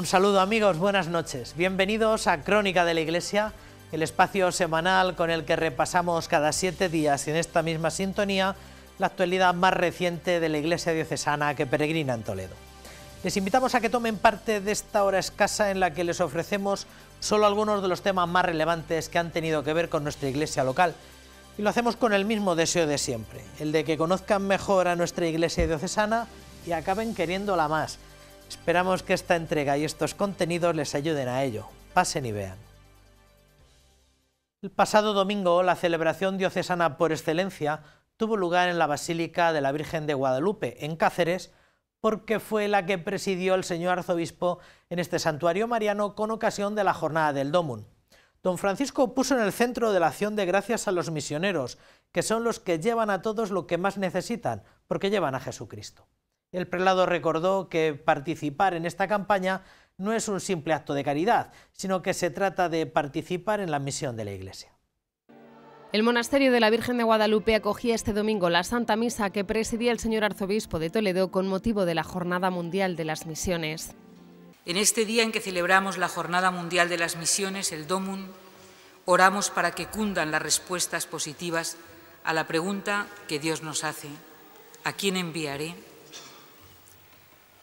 Un saludo amigos, buenas noches. Bienvenidos a Crónica de la Iglesia, el espacio semanal con el que repasamos cada siete días en esta misma sintonía la actualidad más reciente de la Iglesia diocesana que peregrina en Toledo. Les invitamos a que tomen parte de esta hora escasa en la que les ofrecemos solo algunos de los temas más relevantes que han tenido que ver con nuestra iglesia local. Y lo hacemos con el mismo deseo de siempre, el de que conozcan mejor a nuestra iglesia diocesana y acaben queriéndola más Esperamos que esta entrega y estos contenidos les ayuden a ello. Pasen y vean. El pasado domingo, la celebración diocesana por excelencia tuvo lugar en la Basílica de la Virgen de Guadalupe, en Cáceres, porque fue la que presidió el señor arzobispo en este santuario mariano con ocasión de la jornada del Domun. Don Francisco puso en el centro de la acción de gracias a los misioneros, que son los que llevan a todos lo que más necesitan, porque llevan a Jesucristo. El prelado recordó que participar en esta campaña no es un simple acto de caridad, sino que se trata de participar en la misión de la Iglesia. El monasterio de la Virgen de Guadalupe acogía este domingo la Santa Misa que presidía el señor arzobispo de Toledo con motivo de la Jornada Mundial de las Misiones. En este día en que celebramos la Jornada Mundial de las Misiones, el DOMUN, oramos para que cundan las respuestas positivas a la pregunta que Dios nos hace. ¿A quién enviaré?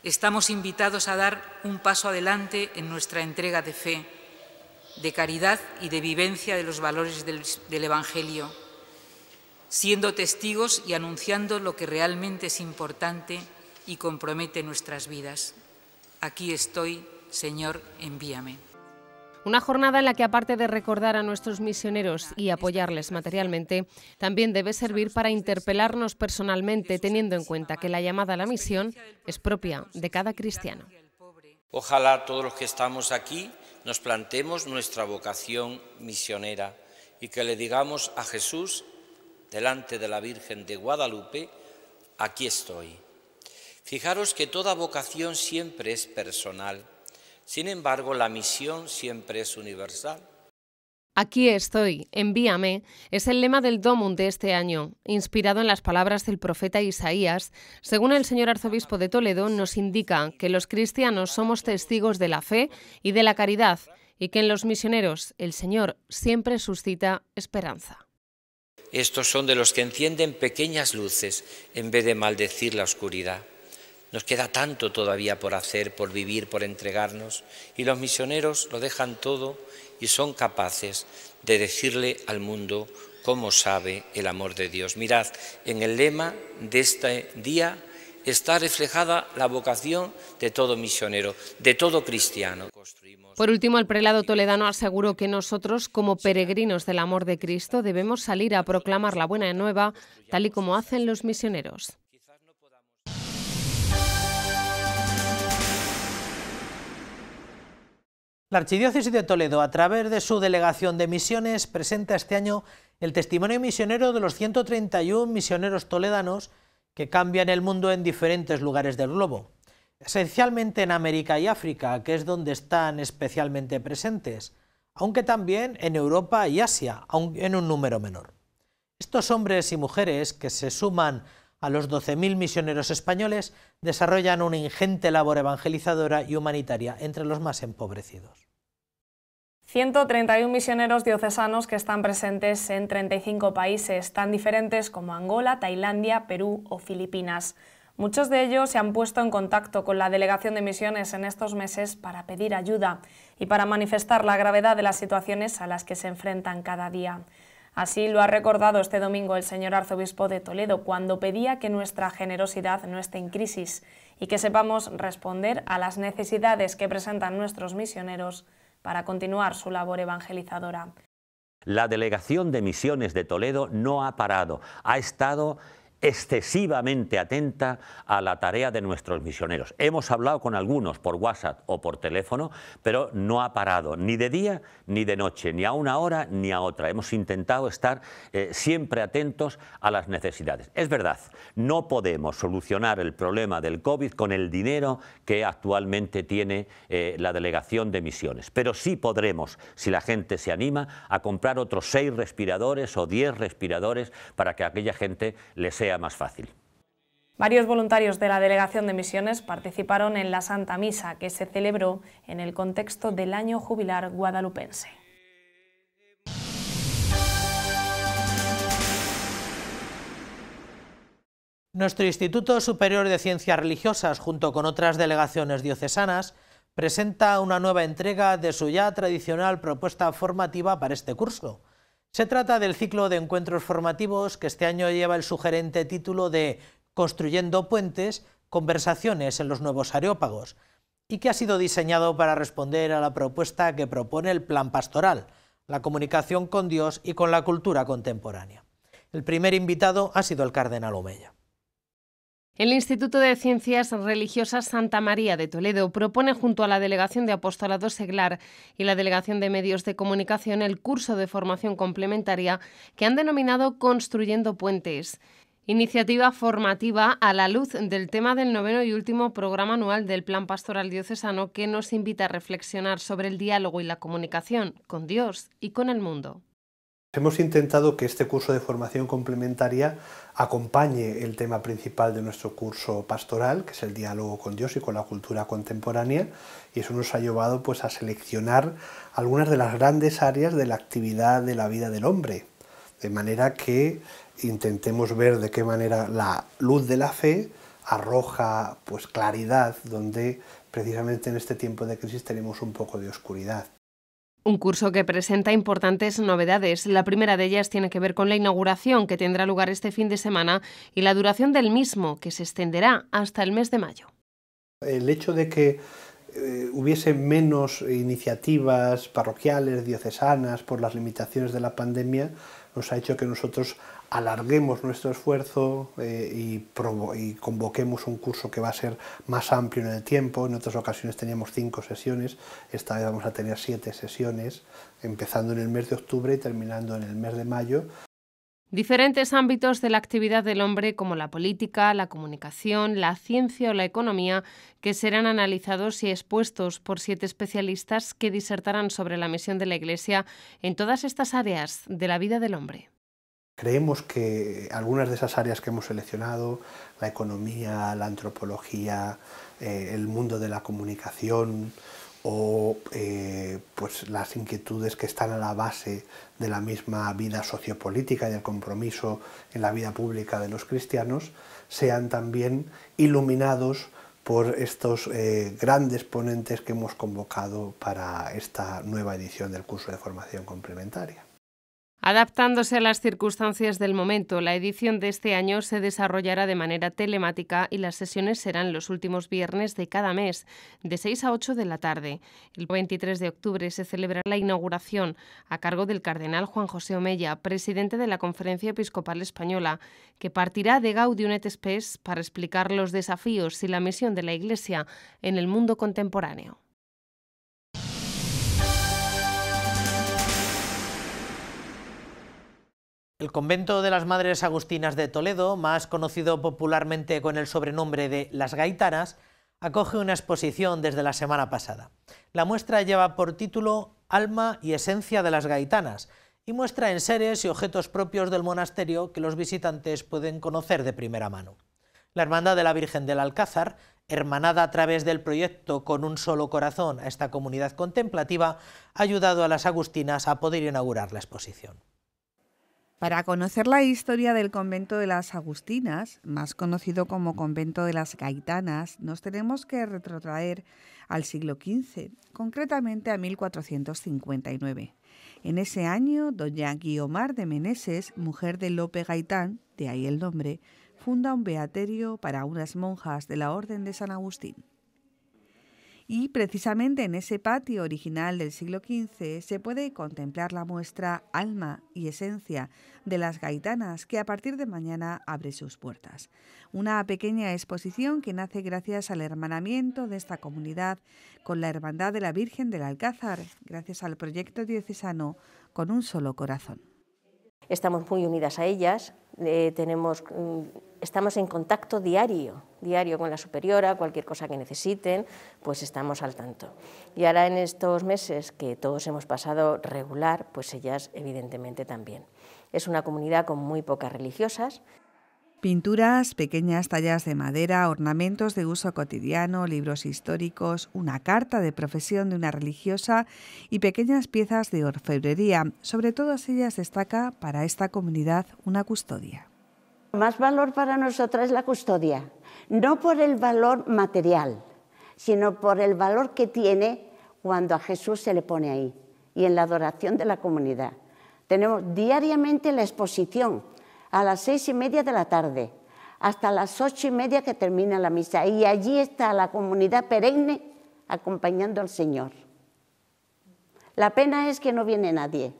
estamos invitados a dar un paso adelante en nuestra entrega de fe, de caridad y de vivencia de los valores del, Evangelio, siendo testigos y anunciando lo que realmente es importante y compromete nuestras vidas. Aquí estoy, Señor, envíame. Una jornada en la que, aparte de recordar a nuestros misioneros y apoyarles materialmente, también debe servir para interpelarnos personalmente, teniendo en cuenta que la llamada a la misión es propia de cada cristiano. Ojalá todos los que estamos aquí nos planteemos nuestra vocación misionera y que le digamos a Jesús, delante de la Virgen de Guadalupe, aquí estoy. Fijaros que toda vocación siempre es personal sin embargo, la misión siempre es universal. Aquí estoy, envíame, es el lema del Domum de este año, inspirado en las palabras del profeta Isaías. Según el señor arzobispo de Toledo, nos indica que los cristianos somos testigos de la fe y de la caridad, y que en los misioneros el Señor siempre suscita esperanza. Estos son de los que encienden pequeñas luces en vez de maldecir la oscuridad. Nos queda tanto todavía por hacer, por vivir, por entregarnos, y los misioneros lo dejan todo y son capaces de decirle al mundo cómo sabe el amor de Dios. Mirad, en el lema de este día está reflejada la vocación de todo misionero, de todo cristiano. Por último, el prelado toledano aseguró que nosotros, como peregrinos del amor de Cristo, debemos salir a proclamar la buena nueva, tal y como hacen los misioneros. La Archidiócesis de Toledo, a través de su delegación de misiones, presenta este año el testimonio misionero de los 131 misioneros toledanos que cambian el mundo en diferentes lugares del globo, esencialmente en América y África, que es donde están especialmente presentes, aunque también en Europa y Asia, en un número menor. Estos hombres y mujeres que se suman a los 12.000 misioneros españoles desarrollan una ingente labor evangelizadora y humanitaria entre los más empobrecidos. 131 misioneros diocesanos que están presentes en 35 países tan diferentes como Angola, Tailandia, Perú o Filipinas. Muchos de ellos se han puesto en contacto con la Delegación de Misiones en estos meses para pedir ayuda y para manifestar la gravedad de las situaciones a las que se enfrentan cada día. Así lo ha recordado este domingo el señor arzobispo de Toledo cuando pedía que nuestra generosidad no esté en crisis y que sepamos responder a las necesidades que presentan nuestros misioneros para continuar su labor evangelizadora. La delegación de misiones de Toledo no ha parado, ha estado excesivamente atenta a la tarea de nuestros misioneros. Hemos hablado con algunos por WhatsApp o por teléfono, pero no ha parado ni de día ni de noche, ni a una hora ni a otra. Hemos intentado estar eh, siempre atentos a las necesidades. Es verdad, no podemos solucionar el problema del COVID con el dinero que actualmente tiene eh, la delegación de misiones, pero sí podremos, si la gente se anima, a comprar otros seis respiradores o diez respiradores para que aquella gente les sea más fácil. Varios voluntarios de la Delegación de Misiones participaron en la Santa Misa que se celebró en el contexto del Año Jubilar Guadalupense. Nuestro Instituto Superior de Ciencias Religiosas, junto con otras delegaciones diocesanas, presenta una nueva entrega de su ya tradicional propuesta formativa para este curso. Se trata del ciclo de encuentros formativos que este año lleva el sugerente título de Construyendo puentes, conversaciones en los nuevos areópagos, y que ha sido diseñado para responder a la propuesta que propone el Plan Pastoral, la comunicación con Dios y con la cultura contemporánea. El primer invitado ha sido el cardenal Omeya. El Instituto de Ciencias Religiosas Santa María de Toledo propone junto a la Delegación de Apostolado Seglar y la Delegación de Medios de Comunicación el curso de formación complementaria que han denominado Construyendo Puentes. Iniciativa formativa a la luz del tema del noveno y último programa anual del Plan Pastoral Diocesano que nos invita a reflexionar sobre el diálogo y la comunicación con Dios y con el mundo. Hemos intentado que este curso de formación complementaria acompañe el tema principal de nuestro curso pastoral, que es el diálogo con Dios y con la cultura contemporánea, y eso nos ha llevado pues, a seleccionar algunas de las grandes áreas de la actividad de la vida del hombre, de manera que intentemos ver de qué manera la luz de la fe arroja pues, claridad donde precisamente en este tiempo de crisis tenemos un poco de oscuridad. Un curso que presenta importantes novedades. La primera de ellas tiene que ver con la inauguración que tendrá lugar este fin de semana y la duración del mismo, que se extenderá hasta el mes de mayo. El hecho de que eh, hubiese menos iniciativas parroquiales, diocesanas, por las limitaciones de la pandemia, nos ha hecho que nosotros alarguemos nuestro esfuerzo eh, y, y, convoquemos un curso que va a ser más amplio en el tiempo. En otras ocasiones teníamos cinco sesiones, esta vez vamos a tener siete sesiones, empezando en el mes de octubre y terminando en el mes de mayo. Diferentes ámbitos de la actividad del hombre como la política, la comunicación, la ciencia o la economía que serán analizados y expuestos por siete especialistas que disertarán sobre la misión de la Iglesia en todas estas áreas de la vida del hombre. Creemos que algunas de esas áreas que hemos seleccionado, la economía, la antropología, eh, el mundo de la comunicación o eh, pues las inquietudes que están a la base de la misma vida sociopolítica y el compromiso en la vida pública de los cristianos, sean también iluminados por estos eh, grandes ponentes que hemos convocado para esta nueva edición del curso de formación complementaria. Adaptándose a las circunstancias del momento, la edición de este año se desarrollará de manera telemática y las sesiones serán los últimos viernes de cada mes, de 6 a 8 de la tarde. El 23 de octubre se celebrará la inauguración a cargo del cardenal Juan José Omella, presidente de la Conferencia Episcopal Española, que partirá de Gaudium et Spes para explicar los desafíos y la misión de la Iglesia en el mundo contemporáneo. El convento de las Madres Agustinas de Toledo, más conocido popularmente con el sobrenombre de Las Gaitanas, acoge una exposición desde la semana pasada. La muestra lleva por título Alma y Esencia de las Gaitanas y muestra en seres y objetos propios del monasterio que los visitantes pueden conocer de primera mano. La Hermandad de la Virgen del Alcázar, hermanada a través del proyecto Con un solo corazón a esta comunidad contemplativa, ha ayudado a las agustinas a poder inaugurar la exposición. Para conocer la historia del convento de las Agustinas, más conocido como convento de las Gaitanas, nos tenemos que retrotraer al siglo XV, concretamente a 1459. En ese año, doña Guiomar de Meneses, mujer de Lope Gaitán, de ahí el nombre, funda un beaterio para unas monjas de la Orden de San Agustín. Y precisamente en ese patio original del siglo XV se puede contemplar la muestra Alma y Esencia de las Gaitanas que a partir de mañana abre sus puertas. Una pequeña exposición que nace gracias al hermanamiento de esta comunidad con la Hermandad de la Virgen del Alcázar, gracias al proyecto diocesano con un solo corazón. Estamos muy unidas a ellas, eh, tenemos mm, estamos en contacto diario, diario con la superiora, cualquier cosa que necesiten, pues estamos al tanto. Y ahora en estos meses que todos hemos pasado regular, pues ellas evidentemente también. Es una comunidad con muy pocas religiosas. Pinturas, pequeñas tallas de madera, ornamentos de uso cotidiano, libros históricos, una carta de profesión de una religiosa y pequeñas piezas de orfebrería. Sobre todas ellas destaca para esta comunidad una custodia más valor para nosotras es la custodia, no por el valor material, sino por el valor que tiene cuando a Jesús se le pone ahí y en la adoración de la comunidad. Tenemos diariamente la exposición a las seis y media de la tarde hasta las ocho y media que termina la misa y allí está la comunidad perenne acompañando al Señor. La pena es que no viene nadie.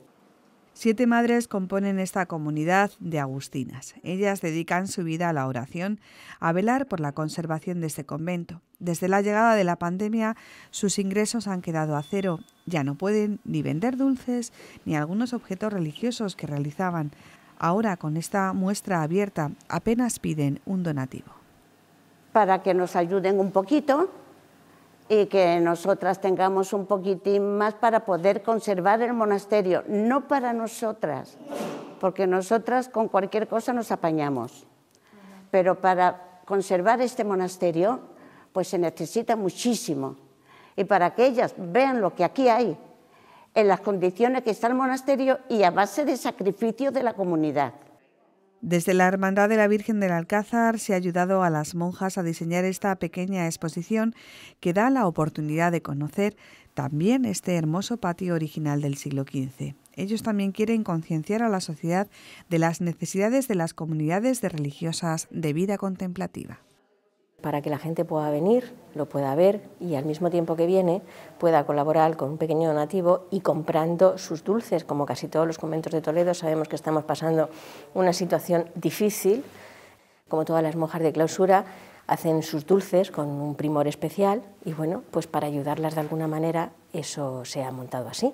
Siete madres componen esta comunidad de agustinas. Ellas dedican su vida a la oración, a velar por la conservación de este convento. Desde la llegada de la pandemia, sus ingresos han quedado a cero. Ya no pueden ni vender dulces ni algunos objetos religiosos que realizaban. Ahora, con esta muestra abierta, apenas piden un donativo. Para que nos ayuden un poquito, y que nosotras tengamos un poquitín más para poder conservar el monasterio, no para nosotras, porque nosotras con cualquier cosa nos apañamos, pero para conservar este monasterio pues se necesita muchísimo. Y para que ellas vean lo que aquí hay, en las condiciones que está el monasterio y a base de sacrificio de la comunidad. Desde la Hermandad de la Virgen del Alcázar se ha ayudado a las monjas a diseñar esta pequeña exposición que da la oportunidad de conocer también este hermoso patio original del siglo XV. Ellos también quieren concienciar a la sociedad de las necesidades de las comunidades de religiosas de vida contemplativa para que la gente pueda venir, lo pueda ver y al mismo tiempo que viene pueda colaborar con un pequeño donativo y comprando sus dulces, como casi todos los conventos de Toledo sabemos que estamos pasando una situación difícil, como todas las monjas de clausura hacen sus dulces con un primor especial y bueno, pues para ayudarlas de alguna manera eso se ha montado así.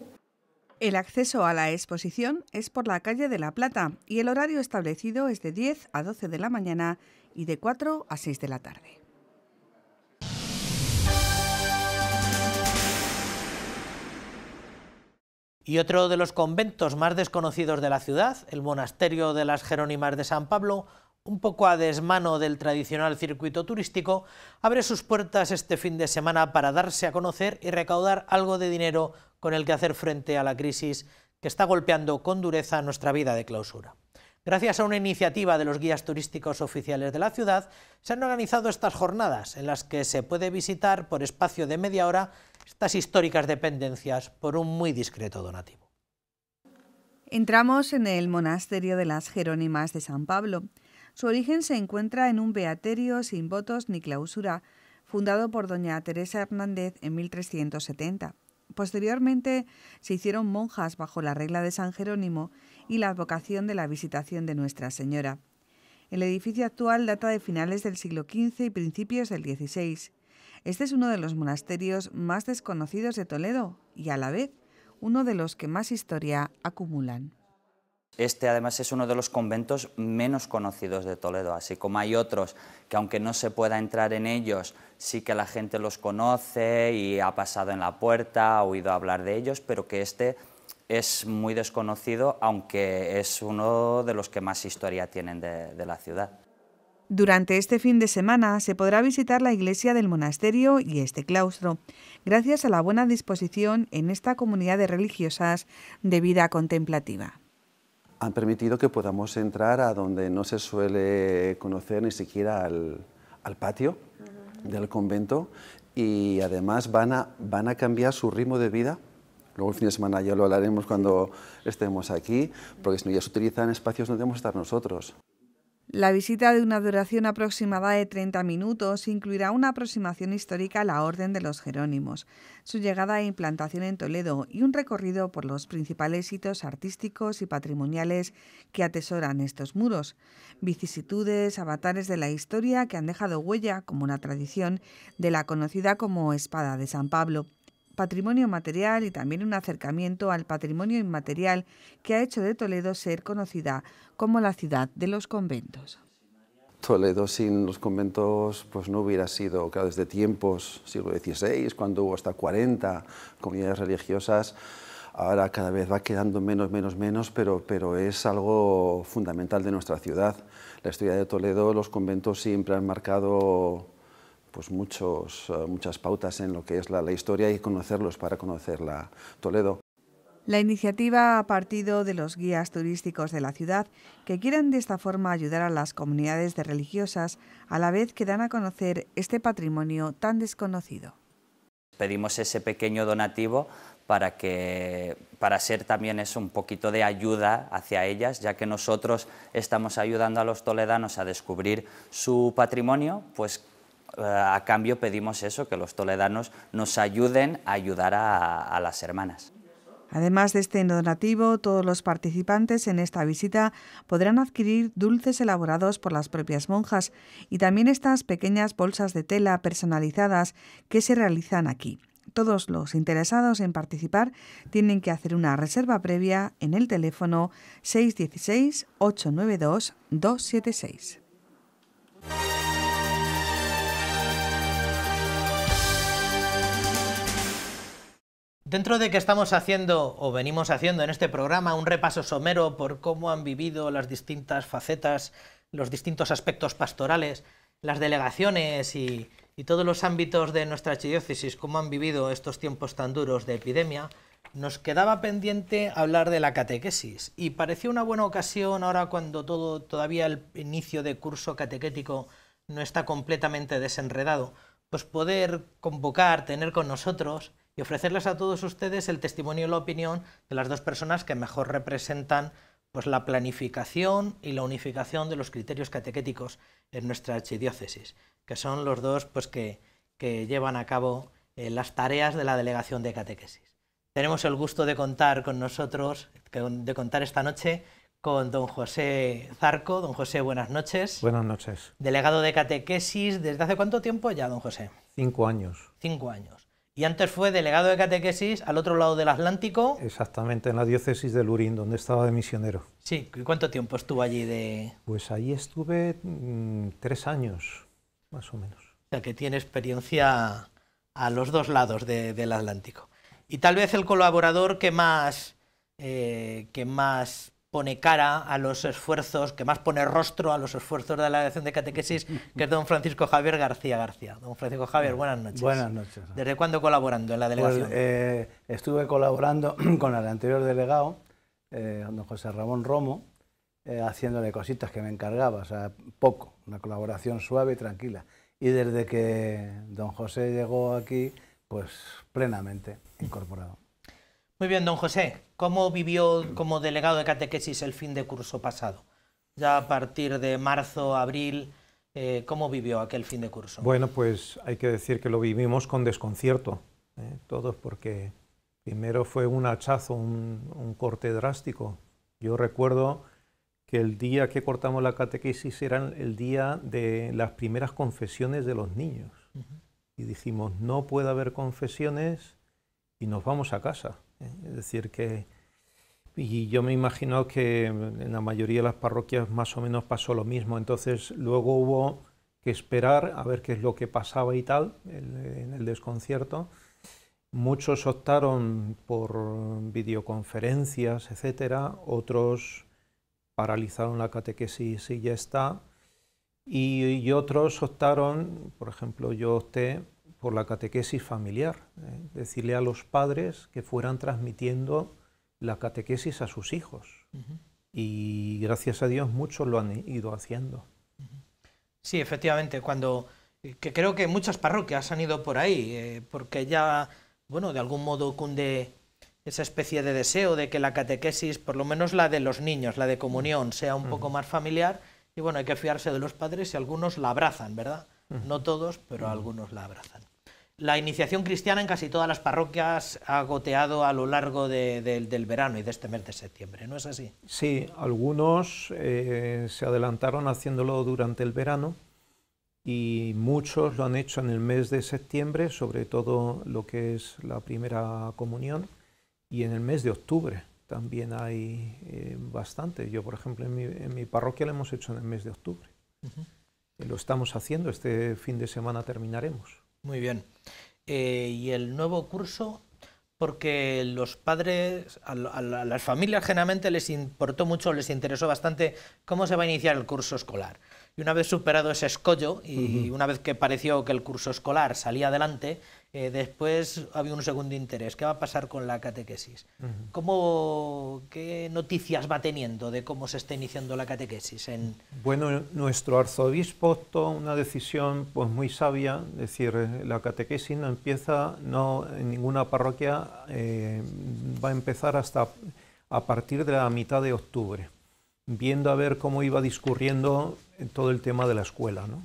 El acceso a la exposición es por la calle de La Plata y el horario establecido es de 10 a 12 de la mañana y de 4 a 6 de la tarde. Y otro de los conventos más desconocidos de la ciudad, el Monasterio de las Jerónimas de San Pablo, un poco a desmano del tradicional circuito turístico, abre sus puertas este fin de semana para darse a conocer y recaudar algo de dinero con el que hacer frente a la crisis que está golpeando con dureza nuestra vida de clausura. Gracias a una iniciativa de los guías turísticos oficiales de la ciudad, se han organizado estas jornadas en las que se puede visitar por espacio de media hora estas históricas dependencias por un muy discreto donativo. Entramos en el monasterio de las Jerónimas de San Pablo. Su origen se encuentra en un beaterio sin votos ni clausura, fundado por doña Teresa Hernández en 1370. Posteriormente se hicieron monjas bajo la regla de San Jerónimo y la vocación de la visitación de Nuestra Señora. El edificio actual data de finales del siglo XV y principios del XVI. Este es uno de los monasterios más desconocidos de Toledo y a la vez uno de los que más historia acumulan. Este además es uno de los conventos menos conocidos de Toledo, así como hay otros que aunque no se pueda entrar en ellos, sí que la gente los conoce y ha pasado en la puerta, ha oído hablar de ellos, pero que este es muy desconocido, aunque es uno de los que más historia tienen de, la ciudad. Durante este fin de semana se podrá visitar la iglesia del monasterio y este claustro, gracias a la buena disposición en esta comunidad de religiosas de vida contemplativa. Han permitido que podamos entrar a donde no se suele conocer ni siquiera al, patio del convento y además van a cambiar su ritmo de vida Luego el fin de semana ya lo hablaremos cuando estemos aquí, porque si no ya se utilizan espacios donde debemos estar nosotros. La visita de una duración aproximada de 30 minutos incluirá una aproximación histórica a la Orden de los Jerónimos, su llegada e implantación en Toledo y un recorrido por los principales hitos artísticos y patrimoniales que atesoran estos muros, vicisitudes, avatares de la historia que han dejado huella como una tradición de la conocida como Espada de San Pablo patrimonio material y también un acercamiento al patrimonio inmaterial que ha hecho de Toledo ser conocida como la ciudad de los conventos. Toledo sin los conventos pues no hubiera sido, desde tiempos, siglo XVI, cuando hubo hasta 40 comunidades religiosas, ahora cada vez va quedando menos, menos, menos, pero, pero es algo fundamental de nuestra ciudad. La historia de Toledo, los conventos siempre han marcado pues muchos, eh, muchas pautas en lo que es la, historia y conocerlos para conocer la Toledo. La iniciativa ha partido de los guías turísticos de la ciudad, que quieren de esta forma ayudar a las comunidades de religiosas, a la vez que dan a conocer este patrimonio tan desconocido. Pedimos ese pequeño donativo para, que, para ser también eso, un poquito de ayuda hacia ellas, ya que nosotros estamos ayudando a los toledanos a descubrir su patrimonio, pues eh, a cambio pedimos eso, que los toledanos nos ayuden a ayudar a, las hermanas. Además de este donativo, todos los participantes en esta visita podrán adquirir dulces elaborados por las propias monjas y también estas pequeñas bolsas de tela personalizadas que se realizan aquí. Todos los interesados en participar tienen que hacer una reserva previa en el teléfono 616 892 276. Dentro de que estamos haciendo o venimos haciendo en este programa un repaso somero por cómo han vivido las distintas facetas, los distintos aspectos pastorales, las delegaciones y, todos los ámbitos de nuestra archidiócesis, cómo han vivido estos tiempos tan duros de epidemia, nos quedaba pendiente hablar de la catequesis y parecía una buena ocasión ahora cuando todo todavía el inicio de curso catequético no está completamente desenredado, pues poder convocar, tener con nosotros y ofrecerles a todos ustedes el testimonio y la opinión de las dos personas que mejor representan pues, la planificación y la unificación de los criterios catequéticos en nuestra archidiócesis, que son los dos pues, que, que llevan a cabo eh, las tareas de la delegación de catequesis. Tenemos el gusto de contar con nosotros, de contar esta noche con don José Zarco. Don José, buenas noches. Buenas noches. Delegado de catequesis, ¿desde hace cuánto tiempo ya, don José? Cinco años. Cinco años y antes fue delegado de catequesis al otro lado del Atlántico. Exactamente, en la diócesis de Lurín, donde estaba de misionero. Sí, ¿y cuánto tiempo estuvo allí de...? Pues ahí estuve mm, tres años, más o menos. O sea, que tiene experiencia a los dos lados del Atlántico. Y tal vez el colaborador que más, eh, que más pone cara a los esfuerzos, que más pone rostro a los esfuerzos de la delegación de Catequesis, que es don Francisco Javier García García. Don Francisco Javier, buenas noches. Buenas noches. ¿Desde cuándo colaborando en la pues, delegación? Eh, estuve colaborando con el anterior delegado, eh, don José Ramón Romo, eh, haciéndole cositas que me encargaba, o sea, poco, una colaboración suave y tranquila. Y desde que don José llegó aquí, pues plenamente incorporado. Muy bien, don José. ¿Cómo vivió como delegado de catequesis el fin de curso pasado? Ya a partir de marzo, abril, eh, ¿cómo vivió aquel fin de curso? Bueno, pues hay que decir que lo vivimos con desconcierto, ¿eh? todos, porque primero fue un hachazo, un, corte drástico. Yo recuerdo que el día que cortamos la catequesis era el día de las primeras confesiones de los niños. Y dijimos, no puede haber confesiones y nos vamos a casa. ¿eh? Es decir, que y yo me imagino que en la mayoría de las parroquias más o menos pasó lo mismo. Entonces luego hubo que esperar a ver qué es lo que pasaba y tal en el desconcierto. Muchos optaron por videoconferencias, etcétera. Otros paralizaron la catequesis y ya está. Y, otros optaron, por ejemplo, yo opté por la catequesis familiar. ¿eh? Decirle a los padres que fueran transmitiendo la catequesis a sus hijos. Y gracias a Dios muchos lo han ido haciendo. Sí, efectivamente, cuando eh, que creo que muchas parroquias han ido por ahí, eh, porque ya, bueno, de algún modo cunde esa especie de deseo de que la catequesis, por lo menos la de los niños, la de comunión, sea un poco más familiar. Y bueno, hay que fiarse de los padres y algunos la abrazan, ¿verdad? No todos, pero algunos la abrazan. La iniciación cristiana en casi todas las parroquias ha goteado a lo largo del verano y de este mes de septiembre, ¿no es así? Sí, algunos eh, se adelantaron haciéndolo durante el verano y muchos lo han hecho en el mes de septiembre, sobre todo lo que es la primera comunión, y en el mes de octubre también hay eh, bastante. Yo, por ejemplo, en mi, parroquia lo hemos hecho en el mes de octubre. Lo estamos haciendo, este fin de semana terminaremos. Muy bien. Eh, ¿Y el nuevo curso? Porque los padres, a, las familias generalmente les importó mucho, les interesó bastante cómo se va a iniciar el curso escolar. Y una vez superado ese escollo y una vez que pareció que el curso escolar salía adelante, eh, después había un segundo interés, ¿qué va a pasar con la catequesis? ¿Cómo, ¿Qué noticias va teniendo de cómo se está iniciando la catequesis? En... Bueno, nuestro arzobispo una decisión pues, muy sabia, es decir, la catequesis no empieza no, en ninguna parroquia, eh, va a empezar hasta a partir de la mitad de octubre, viendo a ver cómo iba discurriendo todo el tema de la escuela. ¿no?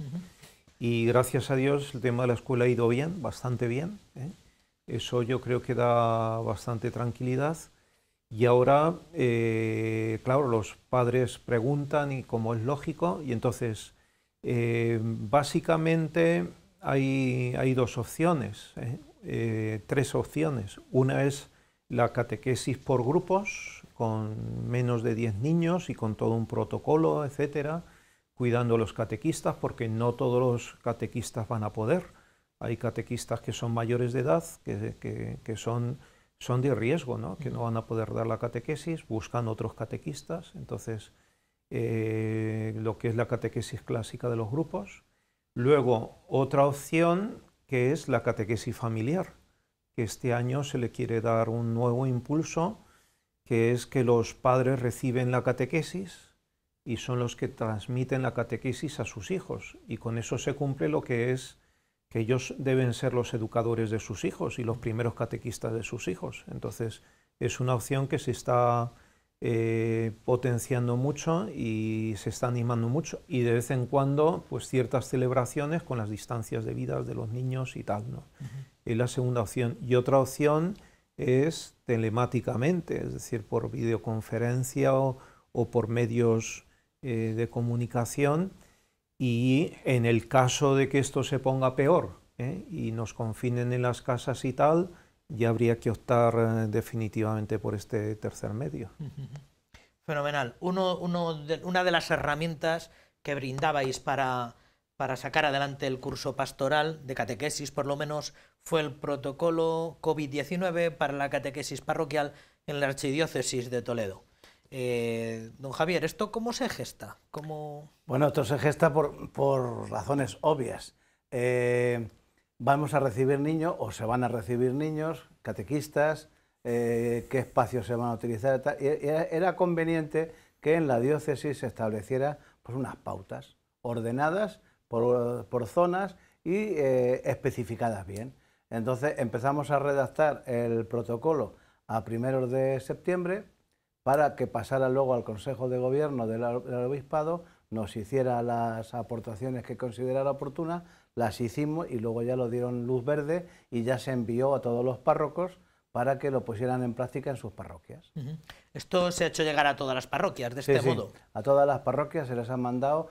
Y gracias a Dios el tema de la escuela ha ido bien, bastante bien. ¿eh? Eso yo creo que da bastante tranquilidad. Y ahora, eh, claro, los padres preguntan y como es lógico, y entonces eh, básicamente hay, dos opciones, tres opciones. Una es la catequesis por grupos, con menos de 10 niños y con todo un protocolo, etcétera cuidando a los catequistas, porque no todos los catequistas van a poder. Hay catequistas que son mayores de edad, que, son, son de riesgo, ¿no? que no van a poder dar la catequesis, buscan otros catequistas. Entonces, eh, lo que es la catequesis clásica de los grupos. Luego, otra opción que es la catequesis familiar, que este año se le quiere dar un nuevo impulso, que es que los padres reciben la catequesis, y son los que transmiten la catequesis a sus hijos. Y con eso se cumple lo que es que ellos deben ser los educadores de sus hijos y los primeros catequistas de sus hijos. Entonces, es una opción que se está eh, potenciando mucho y se está animando mucho. Y de vez en cuando, pues ciertas celebraciones con las distancias de vida de los niños y tal, ¿no? Es la segunda opción. Y otra opción es telemáticamente, es decir, por videoconferencia o por medios eh, de comunicación y en el caso de que esto se ponga peor ¿eh? y nos confinen en las casas y tal, ya habría que optar eh, definitivamente por este tercer medio. Fenomenal. Uno, una de las herramientas que brindabais para, para sacar adelante el curso pastoral de catequesis, por lo menos, fue el protocolo COVID-19 para la catequesis parroquial en la Archidiócesis de Toledo. Eh, don Javier, ¿esto cómo se gesta? Bueno, esto se gesta por, razones obvias. Eh, vamos a recibir niños o se van a recibir niños, catequistas, eh, qué espacios se van a utilizar. E, e, era, conveniente que en la diócesis se estableciera pues, unas pautas ordenadas por, por zonas y especificadas bien. Entonces empezamos a redactar el protocolo a primeros de septiembre para que pasara luego al Consejo de Gobierno del Obispado, nos hiciera las aportaciones que considerara oportunas, las hicimos y luego ya lo dieron luz verde y ya se envió a todos los párrocos para que lo pusieran en práctica en sus parroquias. Esto se ha hecho llegar a todas las parroquias de este modo. A todas las parroquias se las han mandado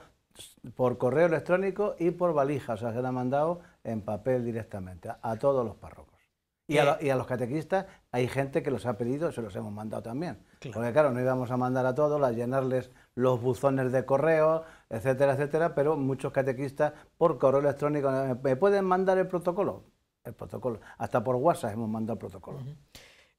por correo electrónico y por valija, o sea, se les ha mandado en papel directamente a, todos los párrocos. Eh. y a los catequistas hay gente que los ha pedido, se los hemos mandado también porque claro, no íbamos a mandar a todos, a llenarles los buzones de correo, etcétera, etcétera, pero muchos catequistas por correo electrónico, eh, ¿me pueden mandar el protocolo? El protocolo. Hasta por WhatsApp hemos mandado el protocolo.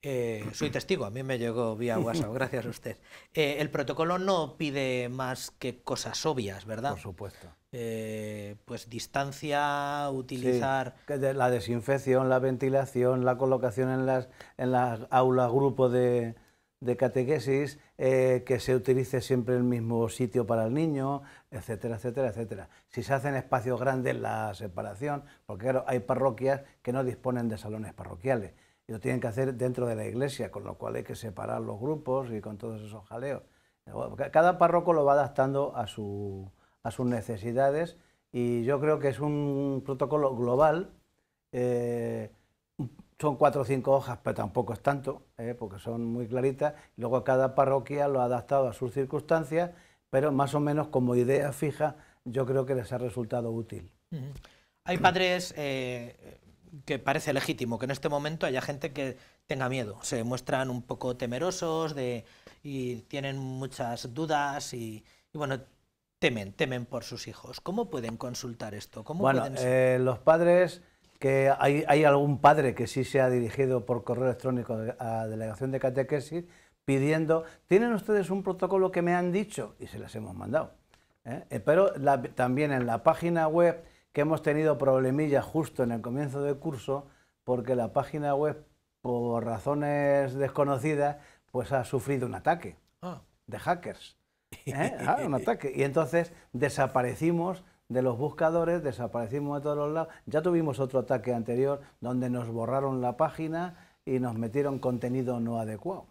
Eh, soy testigo, a mí me llegó vía WhatsApp, gracias a usted. Eh, el protocolo no pide más que cosas obvias, ¿verdad? Por supuesto. pues distancia, utilizar... la desinfección, la ventilación, la colocación en las, en las aulas, grupo de, de catequesis, eh, que se utilice siempre el mismo sitio para el niño, etcétera, etcétera, etcétera. Si se hacen espacios grandes, la separación, porque hay parroquias que no disponen de salones parroquiales y lo tienen que hacer dentro de la iglesia, con lo cual hay que separar los grupos y con todos esos jaleos. Cada párroco lo va adaptando a, sus necesidades y yo creo que es un protocolo global. Eh, son cuatro o cinco hojas, pero tampoco es tanto, ¿eh? porque son muy claritas. Luego cada parroquia lo ha adaptado a sus circunstancias, pero más o menos como idea fija yo creo que les ha resultado útil. Hay padres eh, que parece legítimo que en este momento haya gente que tenga miedo, se muestran un poco temerosos y tienen muchas dudas y, bueno, temen, temen por sus hijos. ¿Cómo pueden consultar esto? ¿Cómo bueno, eh, los padres que hay, algún padre que sí se ha dirigido por correo electrónico a la delegación de catequesis pidiendo, ¿tienen ustedes un protocolo que me han dicho? Y se las hemos mandado. ¿eh? Eh, pero también en la página web, que hemos tenido problemillas justo en el comienzo del curso, porque la página web, por razones desconocidas, pues ha sufrido un ataque ah. de hackers. ¿eh? Ah, un ataque. Y entonces desaparecimos de los buscadores, desaparecimos de todos los lados. Ya tuvimos otro ataque anterior donde nos borraron la página y nos metieron contenido no adecuado.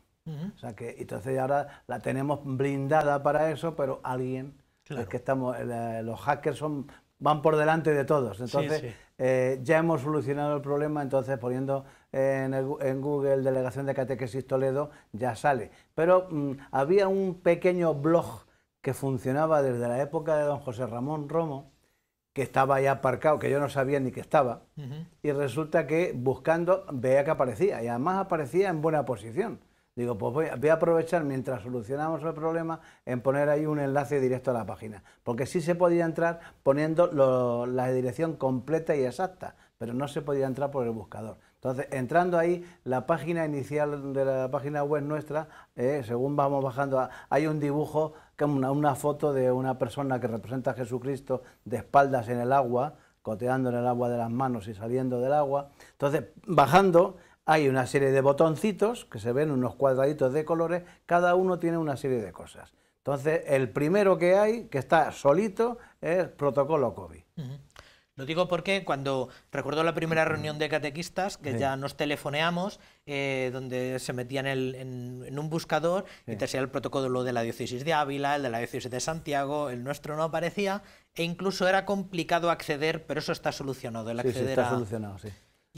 O sea que entonces ahora la tenemos blindada para eso, pero alguien, es que estamos, eh, los hackers son van por delante de todos. Entonces, eh, ya hemos solucionado el problema, entonces poniendo en, Google Delegación de Catequesis Toledo ya sale. Pero mm, había un pequeño blog que funcionaba desde la época de don José Ramón Romo, que estaba ya aparcado, que yo no sabía ni que estaba, y resulta que buscando veía que aparecía, y además aparecía en buena posición. Digo, pues voy, a aprovechar mientras solucionamos el problema en poner ahí un enlace directo a la página, porque sí se podía entrar poniendo la dirección completa y exacta, pero no se podía entrar por el buscador. Entonces, entrando ahí, la página inicial de la página web nuestra, eh, según vamos bajando, hay un dibujo una, una foto de una persona que representa a Jesucristo de espaldas en el agua, coteando en el agua de las manos y saliendo del agua. Entonces, bajando, hay una serie de botoncitos que se ven unos cuadraditos de colores, cada uno tiene una serie de cosas. Entonces, el primero que hay, que está solito, es protocolo COVID. Lo digo porque cuando recuerdo la primera reunión de catequistas, que ya nos telefoneamos, eh, donde se metían en, un buscador y te el protocolo de la diócesis de Ávila, el de la diócesis de Santiago, el nuestro no aparecía, e incluso era complicado acceder, pero eso está solucionado, el acceder sí, está solucionado, sí.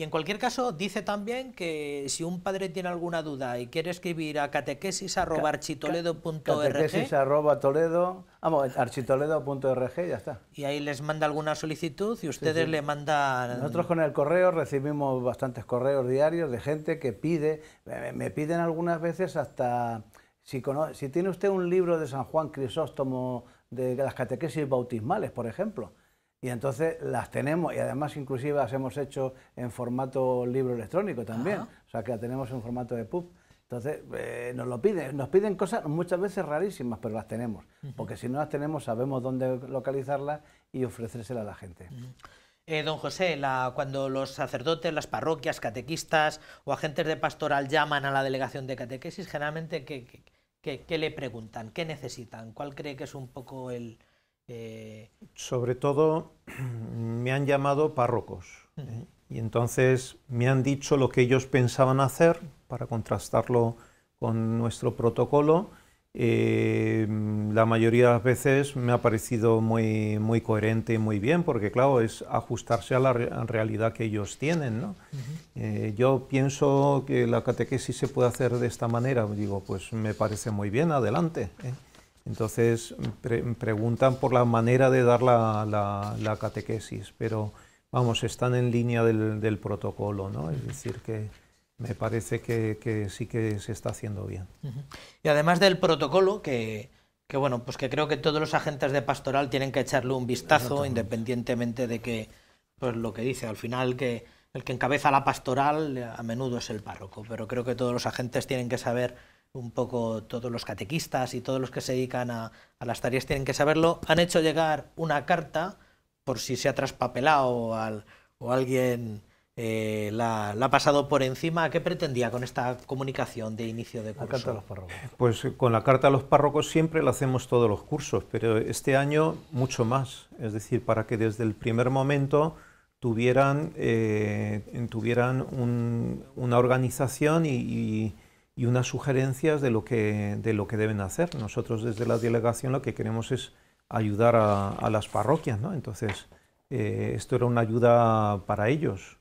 Y en cualquier caso, dice también que si un padre tiene alguna duda y quiere escribir a catequesis arroba arroba toledo, vamos, architoledo.org, ya está. Y ahí les manda alguna solicitud y ustedes le mandan. Nosotros con el correo recibimos bastantes correos diarios de gente que pide, me piden algunas veces hasta. Si, si tiene usted un libro de San Juan Crisóstomo de las catequesis bautismales, por ejemplo, y entonces las tenemos y además inclusive las hemos hecho en formato libro electrónico también, o sea que la tenemos en formato de pub. Entonces eh, nos lo piden, nos piden cosas muchas veces rarísimas, pero las tenemos, porque si no las tenemos sabemos dónde localizarlas y ofrecérselas a la gente. Eh, don José, la, cuando los sacerdotes, las parroquias, catequistas o agentes de pastoral llaman a la delegación de catequesis, generalmente, qué, qué, qué le preguntan? ¿Qué necesitan? ¿Cuál cree que es un poco el, sobre todo me han llamado párrocos ¿eh? y entonces me han dicho lo que ellos pensaban hacer para contrastarlo con nuestro protocolo. Eh, la mayoría de las veces me ha parecido muy, muy coherente y muy bien, porque claro, es ajustarse a la realidad que ellos tienen. ¿no? Eh, yo pienso que la catequesis se puede hacer de esta manera, digo, pues me parece muy bien, adelante. Entonces preguntan por la manera de dar la, catequesis, pero vamos, están en línea del, protocolo, ¿no? Es decir, que me parece que, sí que se está haciendo bien. Y además del protocolo, que, que, bueno, pues que creo que todos los agentes de pastoral tienen que echarle un vistazo, independientemente de que, pues lo que dice, al final que el que encabeza la pastoral a menudo es el párroco, pero creo que todos los agentes tienen que saber un poco todos los catequistas y todos los que se dedican a, las tareas tienen que saberlo, han hecho llegar una carta por si se ha traspapelado o, al, o alguien eh, la, ha pasado por encima. ¿Qué pretendía con esta comunicación de inicio de curso? a los párrocos. Pues con la carta a los párrocos siempre la hacemos todos los cursos, pero este año mucho más. Es decir, para que desde el primer momento tuvieran, eh, tuvieran una organización y y unas sugerencias de lo que, de lo que deben hacer. Nosotros desde la delegación lo que queremos es ayudar a, las parroquias, ¿no? Entonces, eh, esto era una ayuda para ellos.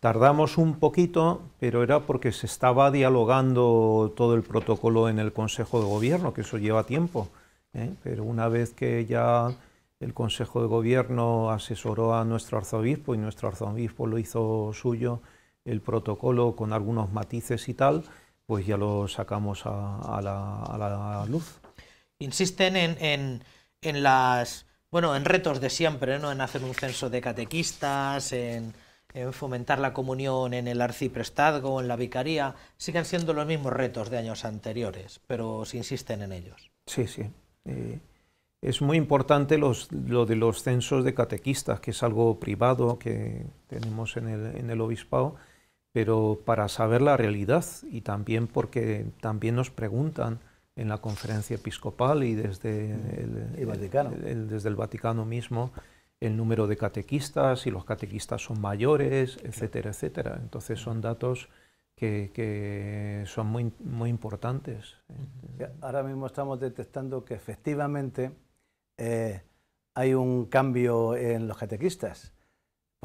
Tardamos un poquito, pero era porque se estaba dialogando todo el protocolo en el Consejo de Gobierno, que eso lleva tiempo. ¿eh? Pero una vez que ya el Consejo de Gobierno asesoró a nuestro arzobispo y nuestro arzobispo lo hizo suyo el protocolo con algunos matices y tal, pues ya lo sacamos a, la, luz. Insisten en, en, en, las bueno en retos de siempre, ¿no? En hacer un censo de catequistas, en, fomentar la comunión en el arciprestazgo, en la vicaría. Siguen siendo los mismos retos de años anteriores, pero se insisten en ellos. Sí, sí. Eh, es muy importante los, lo de los censos de catequistas, que es algo privado que tenemos en el, en el obispado pero para saber la realidad y también porque también nos preguntan en la conferencia episcopal y desde mm. el, Vaticano. desde el Vaticano mismo el número de catequistas, si los catequistas son mayores, etcétera, etcétera. Entonces son datos que, son muy, importantes. Ahora mismo estamos detectando que efectivamente eh, hay un cambio en los catequistas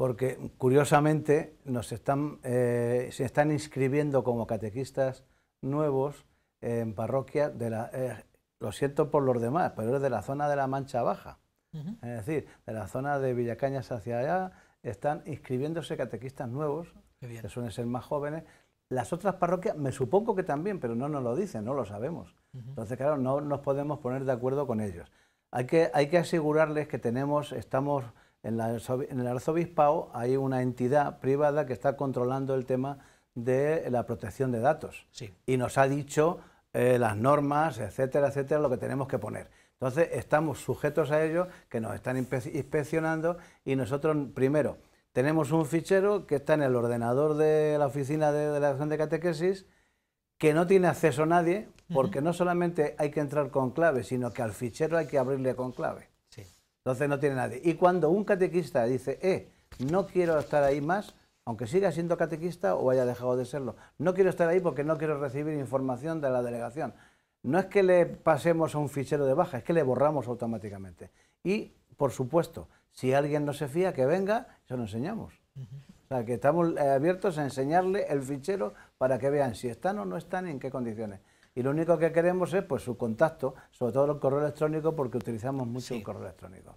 porque curiosamente nos están, eh, se están inscribiendo como catequistas nuevos en parroquias de la, eh, lo siento por los demás, pero es de la zona de la Mancha Baja, es decir, de la zona de Villacañas hacia allá, están inscribiéndose catequistas nuevos, que suelen ser más jóvenes. Las otras parroquias, me supongo que también, pero no nos lo dicen, no lo sabemos. Entonces, claro, no nos podemos poner de acuerdo con ellos. hay que asegurarles que tenemos, estamos en, el arzobispado hay una entidad privada que está controlando el tema de la protección de datos y nos ha dicho eh, las normas, etcétera, etcétera, lo que tenemos que poner. Entonces estamos sujetos a ellos que nos están inspeccionando y nosotros primero tenemos un fichero que está en el ordenador de la oficina de, la acción de catequesis que no tiene acceso nadie porque no solamente hay que entrar con clave, sino que al fichero hay que abrirle con clave. Entonces no tiene nadie. Y cuando un catequista dice, eh, no quiero estar ahí más, aunque siga siendo catequista o haya dejado de serlo, no quiero estar ahí porque no quiero recibir información de la delegación. No es que le pasemos a un fichero de baja, es que le borramos automáticamente. Y, por supuesto, si alguien no se fía, que venga, se lo enseñamos. O sea, que estamos eh, abiertos a enseñarle el fichero para que vean si están o no están y en qué condiciones y lo único que queremos es pues su contacto, sobre todo el correo electrónico porque utilizamos mucho el eh, correo electrónico.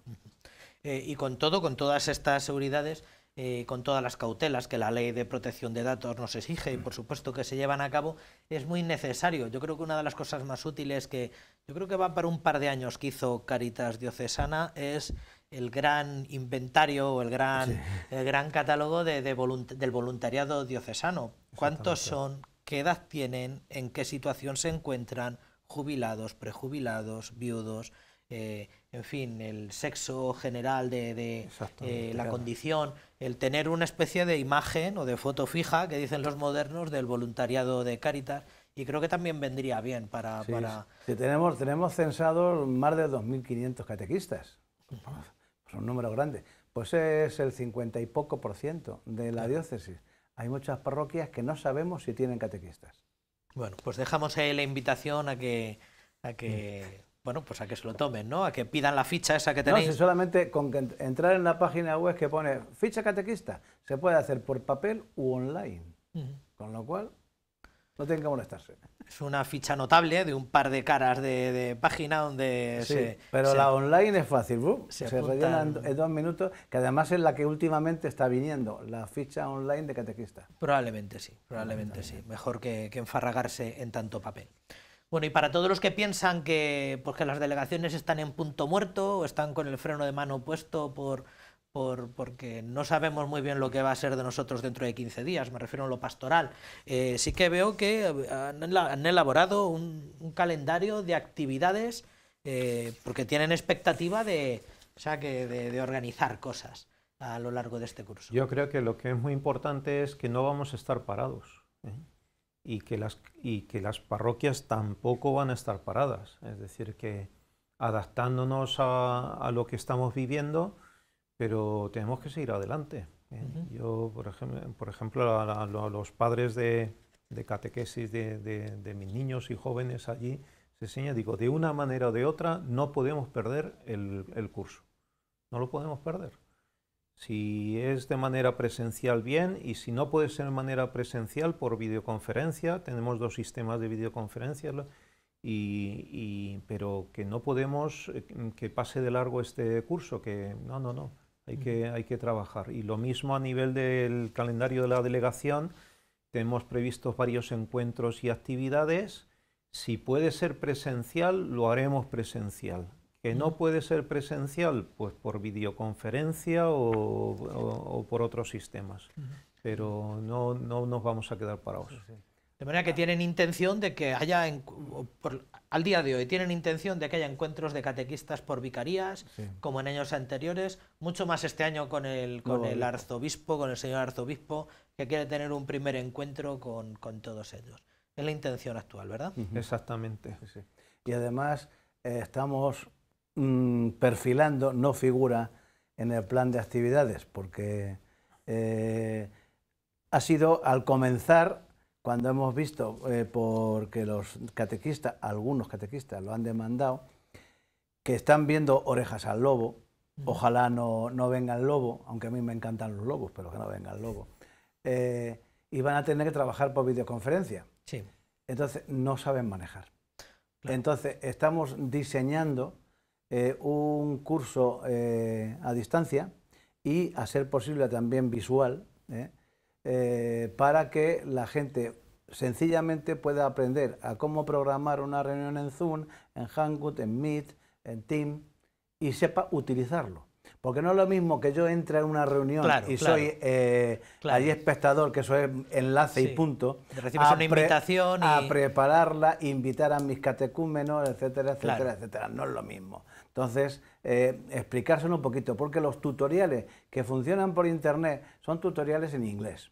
y con todo, con todas estas seguridades, eh, con todas las cautelas que la ley de protección de datos nos exige y por supuesto que se llevan a cabo, es muy necesario. Yo creo que una de las cosas más útiles que yo creo que va para un par de años que hizo Caritas Diocesana es el gran inventario o el gran, el gran catálogo de, del voluntariado diocesano. ¿Cuántos son? qué edad tienen, en qué situación se encuentran, jubilados, prejubilados, viudos, eh, en fin, el sexo general de, eh, la condición, el tener una especie de imagen o de foto fija, que dicen los modernos, del voluntariado de Caritas, Y creo que también vendría bien para... tenemos, tenemos censados más de 2.500 catequistas. Pues un número grande. Pues es el 50 y poco por ciento de la diócesis hay muchas parroquias que no sabemos si tienen catequistas. Bueno, pues dejamos ahí la invitación a que, a que bueno, pues a que se lo tomen, ¿no? A que pidan la ficha esa que tenéis. No, si solamente con entrar en la página web que pone ficha catequista, se puede hacer por papel u online. Con lo cual, no tienen que molestarse. Es una ficha notable de un par de caras de, página donde sí, Pero la online es fácil, se, se en, dos minutos, que además es la que últimamente está viniendo, la ficha online de catequista. Probablemente sí, probablemente sí. Mejor que, enfarragarse en tanto papel. Bueno, y para todos los que piensan que, pues que las delegaciones están en punto muerto o están con el freno de mano puesto por porque no sabemos muy bien lo que va a ser de nosotros dentro de 15 días, me refiero a lo pastoral. Eh, sí que veo que eh, han, elaborado un, calendario de actividades eh, porque tienen expectativa de, o sea, que de, organizar cosas a lo largo de este curso. Yo creo que lo que es muy importante es que no vamos a estar parados y, que las, y que las parroquias tampoco van a estar paradas. Es decir, que adaptándonos a lo que estamos viviendo, pero tenemos que seguir adelante. ¿eh? Yo, por, ejemplo, por ejemplo a, los padres de, catequesis de, de, mis niños y jóvenes allí, se enseña, digo, de una manera o de otra no podemos perder el, curso. No lo podemos perder. Si es de manera presencial, bien, y si no puede ser de manera presencial, por videoconferencia, tenemos dos sistemas de videoconferencia, y, y, pero que no podemos eh, que pase de largo este curso, que no, no, no hay que, hay que trabajar. Y lo mismo a nivel del calendario de la delegación, tenemos previstos varios encuentros y actividades. Si puede ser presencial, lo haremos presencial. Que no puede ser presencial, pues por videoconferencia o, por otros sistemas. Pero no, no nos vamos a quedar parados. De manera que tienen intención de que haya, por, al día de hoy tienen intención de que haya encuentros de catequistas por vicarías, como en años anteriores, mucho más este año con el, arzobispo, con el señor arzobispo, que quiere tener un primer encuentro con, todos ellos. Es la intención actual, ¿verdad? Exactamente. Y además eh, estamos mm, perfilando, no figura en el plan de actividades, porque eh, ha sido al comenzar cuando hemos visto, eh, porque los catequistas, algunos catequistas lo han demandado, que están viendo orejas al lobo, ojalá no, no venga el lobo, aunque a mí me encantan los lobos, pero que no venga el lobo, eh, y van a tener que trabajar por videoconferencia. Sí. Entonces, no saben manejar. Entonces, estamos diseñando eh, un curso a distancia y, a ser posible, también visual eh, para que la gente sencillamente pueda aprender a cómo programar una reunión en Zoom, en Hangout, en Meet, en Team y sepa utilizarlo. Porque no es lo mismo que yo entre en una reunión y soy eh, espectador, que soy enlace y punto. Recibes a una invitación. A prepararla, invitar a mis catecúmenos, etcétera, etcétera, etcétera. No es lo mismo. Entonces, eh, explicárselo un poquito, porque los tutoriales que funcionan por internet son tutoriales en inglés.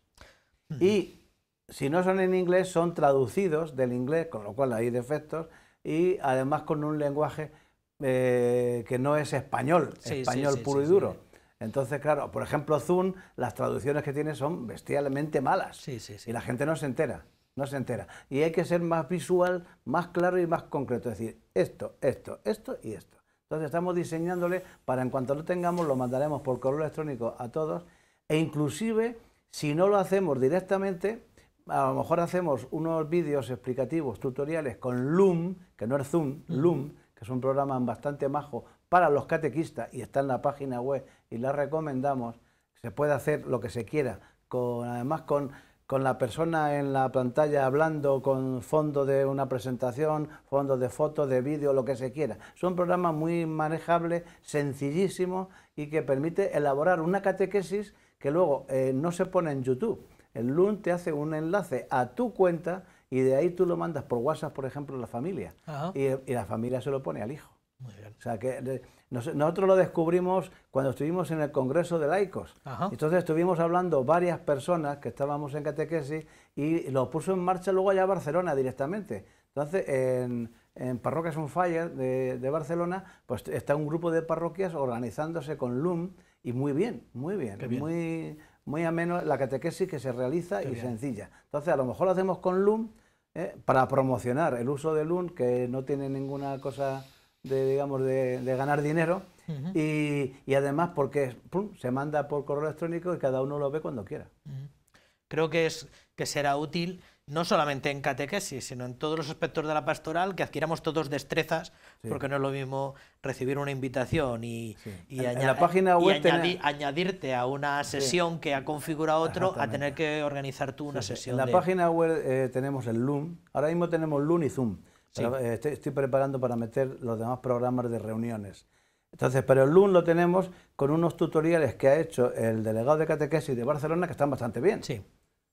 Y si no son en inglés, son traducidos del inglés, con lo cual hay defectos, y además con un lenguaje eh, que no es español, español puro y duro. Entonces, claro, por ejemplo, Zoom, las traducciones que tiene son bestialmente malas. Y la gente no se entera, no se entera. Y hay que ser más visual, más claro y más concreto. Es decir, esto, esto, esto y esto. Entonces estamos diseñándole para en cuanto lo tengamos, lo mandaremos por correo electrónico a todos e inclusive si no lo hacemos directamente, a lo mejor hacemos unos vídeos explicativos, tutoriales con Loom, que no es Zoom, Loom, que es un programa bastante majo para los catequistas y está en la página web y la recomendamos. Se puede hacer lo que se quiera, con, además con, con la persona en la pantalla hablando, con fondo de una presentación, fondo de fotos, de vídeo, lo que se quiera. Son programas muy manejable, sencillísimo y que permite elaborar una catequesis que luego eh, no se pone en YouTube. El Loom te hace un enlace a tu cuenta y de ahí tú lo mandas por WhatsApp, por ejemplo, a la familia. Y, la familia se lo pone al hijo. O sea que eh, nosotros lo descubrimos cuando estuvimos en el Congreso de Laicos. Entonces estuvimos hablando varias personas que estábamos en catequesis y lo puso en marcha luego allá a Barcelona directamente. Entonces, en, Parroquias on Fire de, Barcelona, pues está un grupo de parroquias organizándose con Loom, y muy bien, muy bien, muy muy menos la catequesis que se realiza y sencilla. Entonces, a lo mejor lo hacemos con LUM ¿eh? para promocionar el uso de LUM, que no tiene ninguna cosa de, digamos, de, ganar dinero. y, además porque se manda por correo electrónico y cada uno lo ve cuando quiera. Creo que, es, que será útil no solamente en catequesis, sino en todos los aspectos de la pastoral, que adquiramos todos destrezas, porque no es lo mismo recibir una invitación y, añadirte a una sesión que ha configurado otro a tener que organizar tú una sesión. En la página web eh, tenemos el Loom, ahora mismo tenemos Loom y Zoom. Eh, estoy, preparando para meter los demás programas de reuniones. Entonces, pero el Loom lo tenemos con unos tutoriales que ha hecho el delegado de catequesis de Barcelona que están bastante bien. Sí.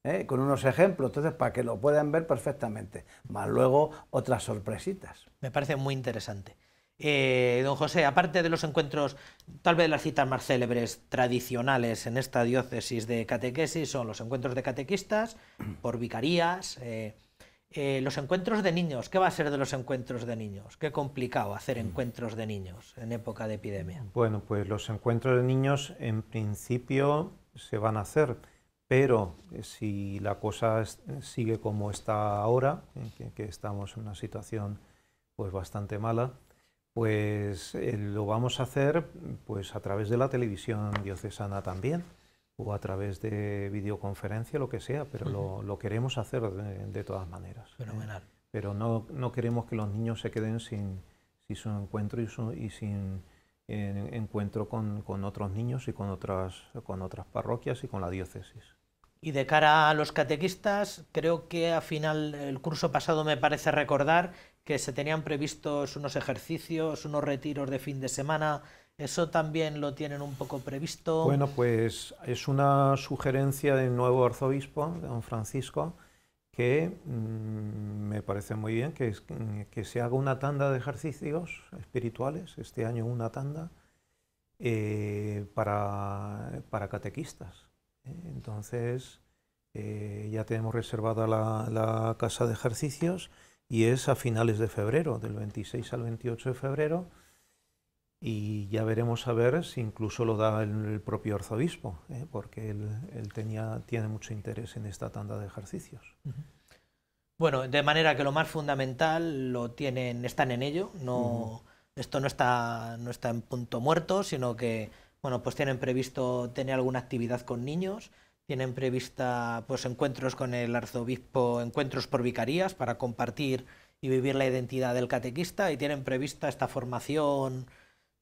¿eh? con unos ejemplos, entonces para que lo puedan ver perfectamente, más luego otras sorpresitas. Me parece muy interesante. Eh, don José, aparte de los encuentros, tal vez las citas más célebres tradicionales en esta diócesis de catequesis son los encuentros de catequistas por vicarías, eh, los encuentros de niños. ¿Qué va a ser de los encuentros de niños? Qué complicado hacer mm. encuentros de niños en época de epidemia. Bueno, pues los encuentros de niños en principio se van a hacer. Pero eh, si la cosa sigue como está ahora, eh, que, estamos en una situación pues bastante mala, pues eh, lo vamos a hacer pues a través de la televisión diocesana también o a través de videoconferencia, lo que sea, pero lo, queremos hacer de, todas maneras. Fenomenal. Pero no, queremos que los niños se queden sin, sin su encuentro y sin en encuentro con, otros niños y con otras, con otras parroquias y con la diócesis. Y de cara a los catequistas, creo que al final el curso pasado me parece recordar que se tenían previstos unos ejercicios, unos retiros de fin de semana. ¿Eso también lo tienen un poco previsto? Bueno, pues es una sugerencia del nuevo arzobispo, don Francisco, que mm, me parece muy bien mm, que, se haga una tanda de ejercicios espirituales, este año una tanda, eh, para, catequistas. Eh, entonces, eh, ya tenemos reservada la, casa de ejercicios y es a finales de febrero, del 26 al 28 de febrero, y ya veremos a ver si incluso lo da el, propio arzobispo, ¿eh? porque él, tiene mucho interés en esta tanda de ejercicios. Bueno, de manera que lo más fundamental lo tienen, están en ello, no, esto no está, no está en punto muerto, sino que bueno, pues tienen previsto tener alguna actividad con niños, tienen prevista pues encuentros con el arzobispo, encuentros por vicarías para compartir y vivir la identidad del catequista y tienen prevista esta formación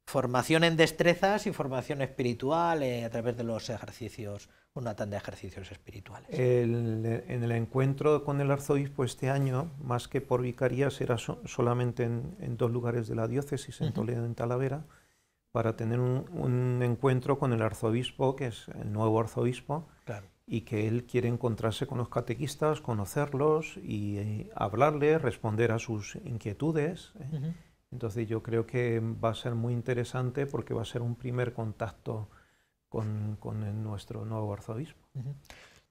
Formación en destrezas y formación espiritual eh, a través de los ejercicios, una tanda de ejercicios espirituales. en el encuentro con el arzobispo este año, más que por vicarías, era solamente en, dos lugares de la diócesis, en Toledo y en Talavera, para tener un, encuentro con el arzobispo, que es el nuevo arzobispo, y que él quiere encontrarse con los catequistas, conocerlos y eh, hablarles, responder a sus inquietudes. Eh, entonces yo creo que va a ser muy interesante porque va a ser un primer contacto con, nuestro nuevo arzobispo.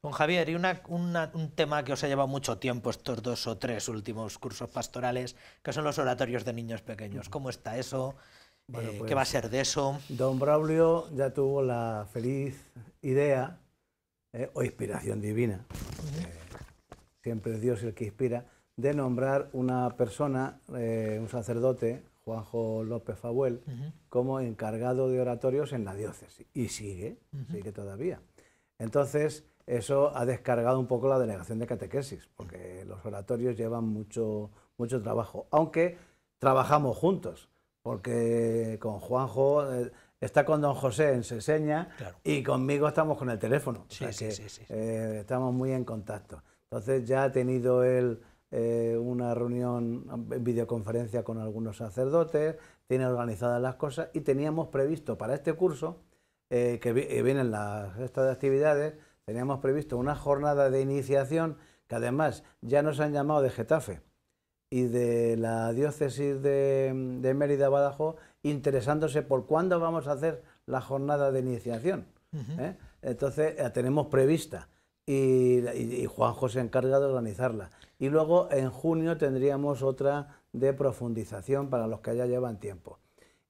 Don Javier, y un tema que os ha llevado mucho tiempo estos dos o tres últimos cursos pastorales, que son los oratorios de niños pequeños. ¿Cómo está eso? Eh, pues ¿Qué va a ser de eso? Don Braulio ya tuvo la feliz idea eh, o inspiración divina. Eh, siempre es Dios el que inspira de nombrar una persona, eh, un sacerdote, Juanjo López Fabuel, como encargado de oratorios en la diócesis. Y sigue, sigue todavía. Entonces, eso ha descargado un poco la delegación de catequesis, porque los oratorios llevan mucho, mucho trabajo, aunque trabajamos juntos, porque con Juanjo... Eh, está con don José en Seseña y conmigo estamos con el teléfono. Sí, que, eh, estamos muy en contacto. Entonces ya ha tenido él eh, una reunión en eh, videoconferencia con algunos sacerdotes, tiene organizadas las cosas y teníamos previsto para este curso, eh, que vienen las, estas actividades, teníamos previsto una jornada de iniciación que además ya nos han llamado de Getafe y de la diócesis de, Mérida Badajoz interesándose por cuándo vamos a hacer la jornada de iniciación. Entonces, la tenemos prevista y, Juan José Juanjo encarga de organizarla. Y luego en junio tendríamos otra de profundización para los que ya llevan tiempo.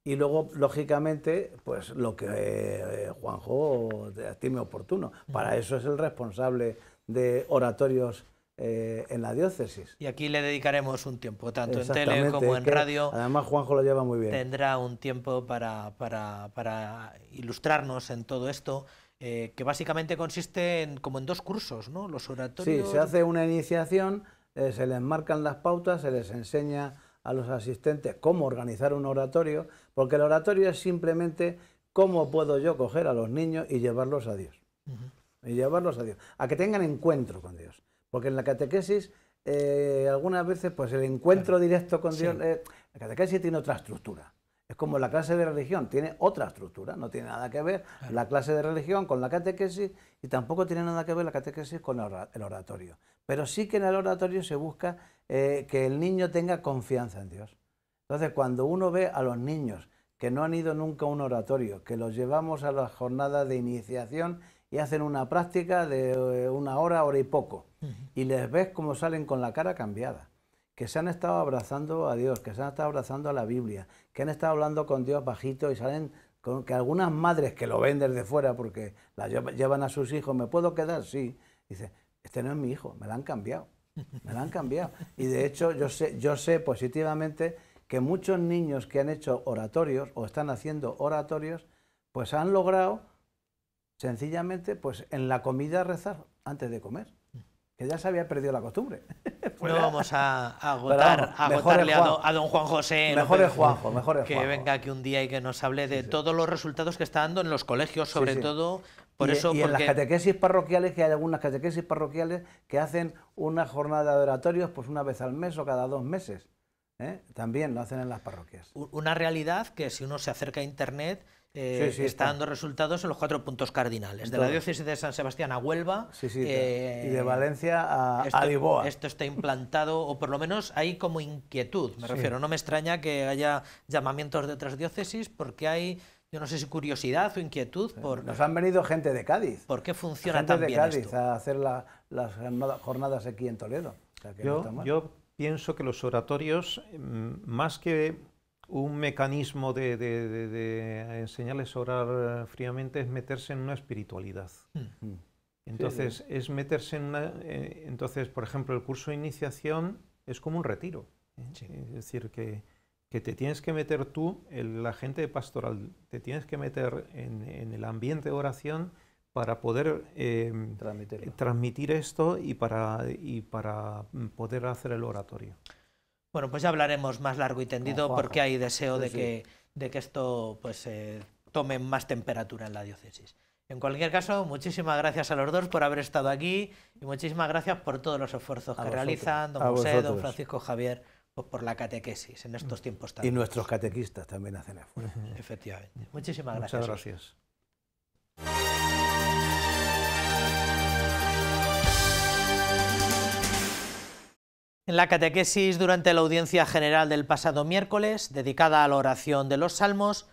Y luego, lógicamente, pues lo que eh, Juanjo estime oportuno. Para eso es el responsable de oratorios eh, en la diócesis. Y aquí le dedicaremos un tiempo, tanto en tele como en radio. Además, Juanjo lo lleva muy bien. Tendrá un tiempo para, para, ilustrarnos en todo esto. Eh, que básicamente consiste en, como en dos cursos, ¿no? Los oratorios. Sí, se hace una iniciación eh, se les marcan las pautas, se les enseña a los asistentes cómo organizar un oratorio, porque el oratorio es simplemente cómo puedo yo coger a los niños y llevarlos a Dios. Y llevarlos a Dios, a que tengan encuentro con Dios. Porque en la catequesis eh, algunas veces pues el encuentro directo con Dios, eh, la catequesis tiene otra estructura como la clase de religión, tiene otra estructura, no tiene nada que ver la clase de religión con la catequesis y tampoco tiene nada que ver la catequesis con el oratorio. Pero sí que en el oratorio se busca eh, que el niño tenga confianza en Dios. Entonces, cuando uno ve a los niños que no han ido nunca a un oratorio, que los llevamos a las jornada de iniciación y hacen una práctica de eh, una hora, hora y poco, y les ves cómo salen con la cara cambiada que se han estado abrazando a Dios, que se han estado abrazando a la Biblia, que han estado hablando con Dios bajito y salen con que algunas madres que lo ven desde fuera porque la llevan a sus hijos, ¿me puedo quedar? Sí. Dice, este no es mi hijo, me lo han cambiado, me lo han cambiado. Y de hecho yo sé, yo sé positivamente que muchos niños que han hecho oratorios o están haciendo oratorios, pues han logrado sencillamente pues en la comida rezar antes de comer que ya se había perdido la costumbre. Pues no vamos a agotar, agotarle a don, Juan José. Mejor es Juanjo, mejor es Que venga aquí un día y que nos hable de todos los resultados que está dando en los colegios, sobre todo. Por y, eso, en las catequesis parroquiales, que hay algunas catequesis parroquiales que hacen una jornada de oratorios pues una vez al mes o cada dos meses. ¿eh? también lo hacen en las parroquias. Una realidad que si uno se acerca a Internet eh, está, dando resultados en los cuatro puntos cardinales, de la diócesis de San Sebastián a Huelva eh, y de Valencia a, esto, Esto está implantado, o por lo menos hay como inquietud, me refiero. No me extraña que haya llamamientos de otras diócesis porque hay yo no sé si curiosidad o inquietud por... Nos han venido gente de Cádiz. ¿Por qué funciona gente de Cádiz a hacer las jornadas aquí en Toledo. yo pienso que los oratorios, mm, más que un mecanismo de, enseñarles a orar fríamente, es meterse en una espiritualidad. Mm. Mm. Entonces, es meterse en una... Eh, entonces, por ejemplo, el curso de iniciación es como un retiro. ¿eh? Es decir, que, te tienes que meter tú, el, la gente pastoral, te tienes que meter en el ambiente de oración para poder em, transmitir esto y para, y para mm, poder hacer el oratorio. Bueno, pues ya hablaremos más largo y tendido porque hay deseo de, que, de que esto pues, eh, tome más temperatura en la diócesis. En cualquier caso, muchísimas gracias a los dos por haber estado aquí y muchísimas gracias por todos los esfuerzos que realizan don José, don Francisco Javier, pues, por la catequesis en estos mm. tiempos tan. Y nuestros catequistas también hacen esfuerzo. Efectivamente. Muchísimas gracias. Muchas gracias. En la catequesis durante la audiencia general del pasado miércoles, dedicada a la oración de los salmos,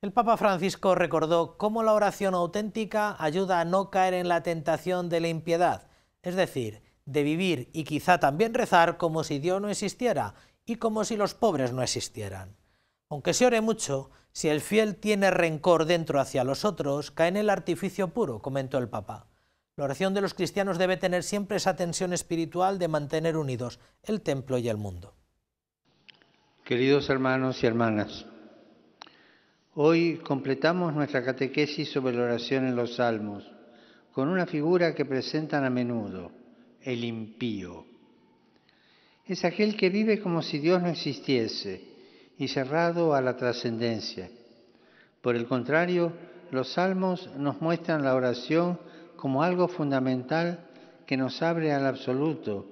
el Papa Francisco recordó cómo la oración auténtica ayuda a no caer en la tentación de la impiedad, es decir, de vivir y quizá también rezar como si Dios no existiera y como si los pobres no existieran. Aunque se ore mucho, si el fiel tiene rencor dentro hacia los otros, cae en el artificio puro, comentó el Papa. La oración de los cristianos debe tener siempre esa tensión espiritual de mantener unidos el templo y el mundo. Queridos hermanos y hermanas, hoy completamos nuestra catequesis sobre la oración en los salmos con una figura que presentan a menudo, el impío. Es aquel que vive como si Dios no existiese y cerrado a la trascendencia. Por el contrario, los salmos nos muestran la oración como algo fundamental que nos abre al absoluto,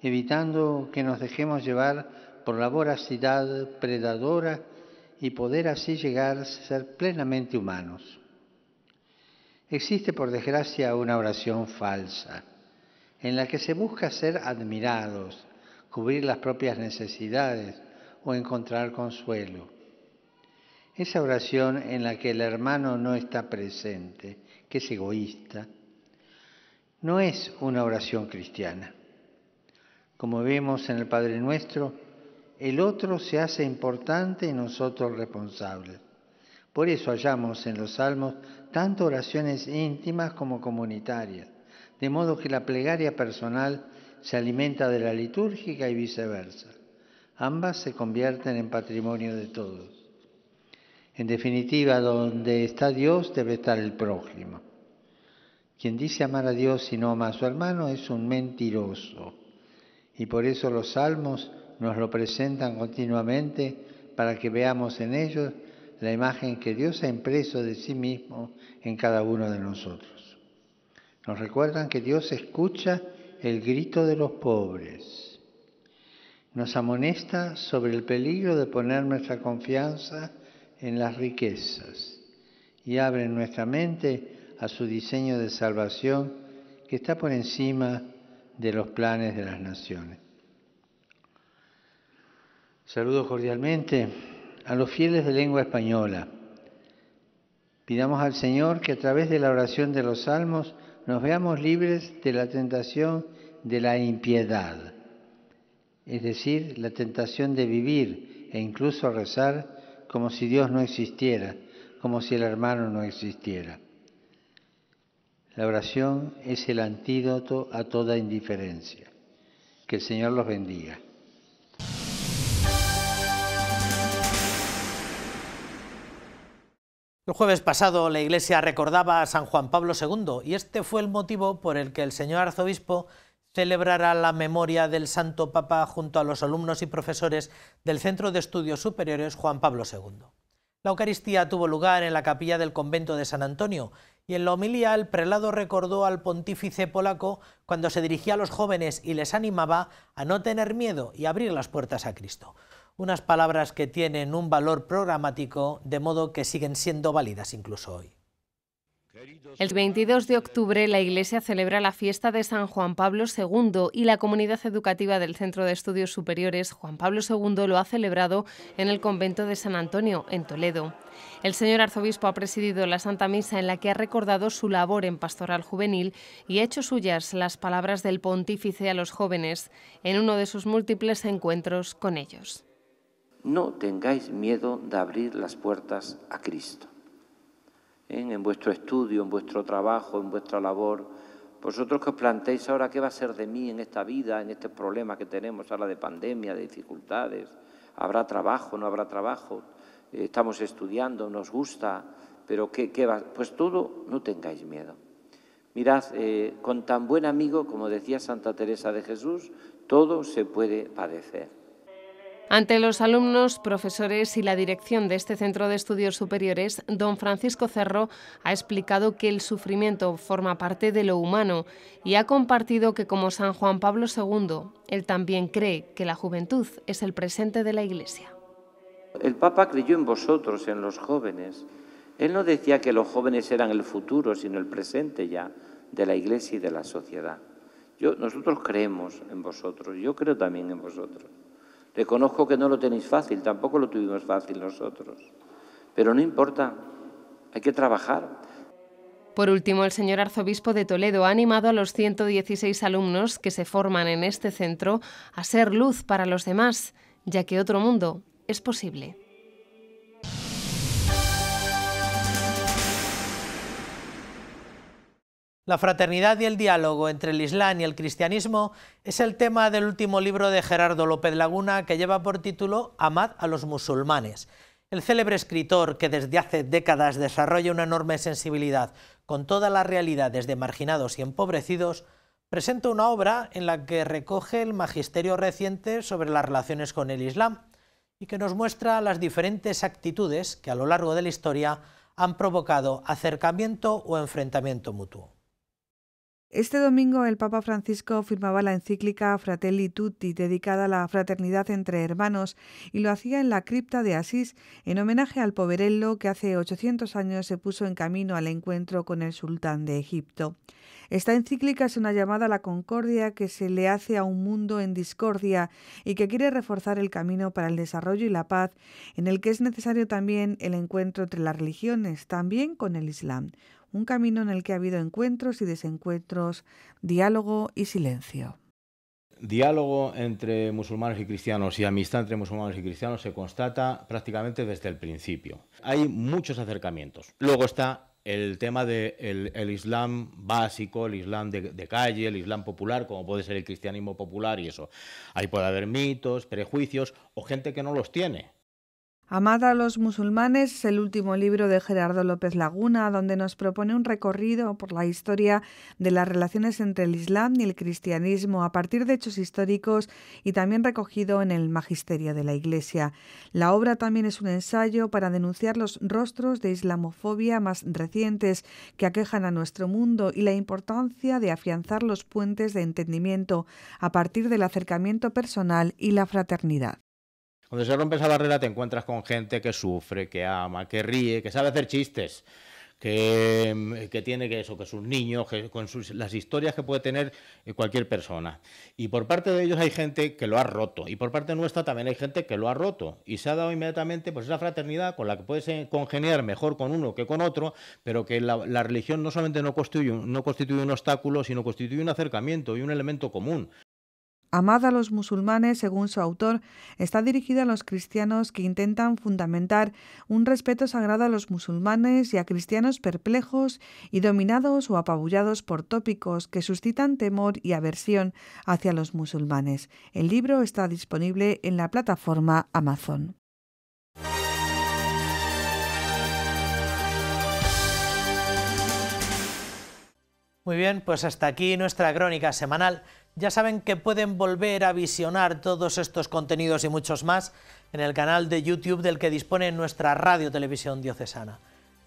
evitando que nos dejemos llevar por la voracidad predadora y poder así llegar a ser plenamente humanos. Existe, por desgracia, una oración falsa, en la que se busca ser admirados, cubrir las propias necesidades o encontrar consuelo. Esa oración en la que el hermano no está presente, que es egoísta, no es una oración cristiana. Como vemos en el Padre Nuestro, el otro se hace importante y nosotros responsables. Por eso hallamos en los salmos tanto oraciones íntimas como comunitarias, de modo que la plegaria personal se alimenta de la litúrgica y viceversa. Ambas se convierten en patrimonio de todos. En definitiva, donde está Dios debe estar el prójimo. Quien dice amar a Dios y no ama a su hermano es un mentiroso. Y por eso los salmos nos lo presentan continuamente para que veamos en ellos la imagen que Dios ha impreso de sí mismo en cada uno de nosotros. Nos recuerdan que Dios escucha el grito de los pobres. Nos amonesta sobre el peligro de poner nuestra confianza en las riquezas y abre nuestra mente a su diseño de salvación que está por encima de los planes de las naciones. Saludo cordialmente a los fieles de lengua española. Pidamos al Señor que a través de la oración de los salmos nos veamos libres de la tentación de la impiedad, es decir, la tentación de vivir e incluso rezar como si Dios no existiera, como si el hermano no existiera. La oración es el antídoto a toda indiferencia. Que el Señor los bendiga. El jueves pasado la Iglesia recordaba a San Juan Pablo II y este fue el motivo por el que el señor arzobispo celebrará la memoria del Santo Papa junto a los alumnos y profesores del Centro de Estudios Superiores Juan Pablo II. La Eucaristía tuvo lugar en la capilla del convento de San Antonio y en la homilía el prelado recordó al pontífice polaco cuando se dirigía a los jóvenes y les animaba a no tener miedo y abrir las puertas a Cristo. Unas palabras que tienen un valor programático, de modo que siguen siendo válidas incluso hoy. El 22 de octubre la Iglesia celebra la fiesta de San Juan Pablo II y la comunidad educativa del Centro de Estudios Superiores Juan Pablo II lo ha celebrado en el convento de San Antonio, en Toledo. El señor arzobispo ha presidido la Santa Misa en la que ha recordado su labor en pastoral juvenil y ha hecho suyas las palabras del pontífice a los jóvenes en uno de sus múltiples encuentros con ellos. No tengáis miedo de abrir las puertas a Cristo ¿eh? en vuestro estudio, en vuestro trabajo, en vuestra labor. Vosotros que os planteéis ahora qué va a ser de mí en esta vida, en este problema que tenemos ahora de pandemia, de dificultades. ¿Habrá trabajo, no habrá trabajo? Eh, estamos estudiando, nos gusta, pero ¿qué, Pues todo, no tengáis miedo. Mirad, eh, con tan buen amigo, como decía Santa Teresa de Jesús, todo se puede padecer. Ante los alumnos, profesores y la dirección de este centro de estudios superiores, don Francisco Cerro ha explicado que el sufrimiento forma parte de lo humano y ha compartido que como San Juan Pablo II, él también cree que la juventud es el presente de la Iglesia. El Papa creyó en vosotros, en los jóvenes. Él no decía que los jóvenes eran el futuro, sino el presente ya de la Iglesia y de la sociedad. nosotros creemos en vosotros, yo creo también en vosotros. Reconozco que no lo tenéis fácil, tampoco lo tuvimos fácil nosotros. Pero no importa, hay que trabajar. Por último, el señor arzobispo de Toledo ha animado a los 116 alumnos que se forman en este centro a ser luz para los demás, ya que otro mundo es posible. La fraternidad y el diálogo entre el Islam y el cristianismo es el tema del último libro de Gerardo López Laguna que lleva por título Amad a los musulmanes. El célebre escritor que desde hace décadas desarrolla una enorme sensibilidad con todas las realidades de marginados y empobrecidos, presenta una obra en la que recoge el magisterio reciente sobre las relaciones con el Islam y que nos muestra las diferentes actitudes que a lo largo de la historia han provocado acercamiento o enfrentamiento mutuo. Este domingo el Papa Francisco firmaba la encíclica Fratelli Tutti dedicada a la fraternidad entre hermanos y lo hacía en la cripta de Asís en homenaje al poverello que hace 800 años se puso en camino al encuentro con el sultán de Egipto. Esta encíclica es una llamada a la concordia que se le hace a un mundo en discordia y que quiere reforzar el camino para el desarrollo y la paz en el que es necesario también el encuentro entre las religiones, también con el Islam un camino en el que ha habido encuentros y desencuentros, diálogo y silencio. Diálogo entre musulmanes y cristianos y amistad entre musulmanes y cristianos se constata prácticamente desde el principio. Hay muchos acercamientos. Luego está el tema del Islam básico, el Islam de, de, calle, el Islam popular, como puede ser el cristianismo popular y eso. Ahí puede haber mitos, prejuicios o gente que no los tiene. Amada a los musulmanes es el último libro de Gerardo López Laguna, donde nos propone un recorrido por la historia de las relaciones entre el Islam y el cristianismo a partir de hechos históricos y también recogido en el Magisterio de la Iglesia. La obra también es un ensayo para denunciar los rostros de islamofobia más recientes que aquejan a nuestro mundo y la importancia de afianzar los puentes de entendimiento a partir del acercamiento personal y la fraternidad. Cuando se rompe esa barrera te encuentras con gente que sufre, que ama, que ríe, que sabe hacer chistes, que, mm, tiene que eso, que sus niños, con sus, las historias que puede tener eh, cualquier persona. Y por parte de ellos hay gente que lo ha roto. Y por parte nuestra también hay gente que lo ha roto. Y se ha dado inmediatamente pues esa fraternidad con la que puedes eh, congeniar mejor con uno que con otro, pero que la, religión no solamente no constituye, no constituye un obstáculo, sino constituye un acercamiento y un elemento común. Amada a los musulmanes, según su autor, está dirigida a los cristianos que intentan fundamentar un respeto sagrado a los musulmanes y a cristianos perplejos y dominados o apabullados por tópicos que suscitan temor y aversión hacia los musulmanes. El libro está disponible en la plataforma Amazon. Muy bien, pues hasta aquí nuestra crónica semanal. Ya saben que pueden volver a visionar todos estos contenidos y muchos más en el canal de YouTube del que dispone nuestra radio televisión diocesana.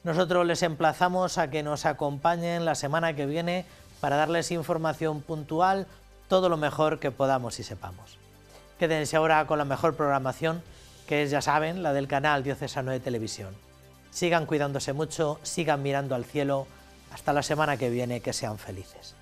Nosotros les emplazamos a que nos acompañen la semana que viene para darles información puntual, todo lo mejor que podamos y sepamos. Quédense ahora con la mejor programación, que es, ya saben, la del canal diocesano de televisión. Sigan cuidándose mucho, sigan mirando al cielo. Hasta la semana que viene, que sean felices.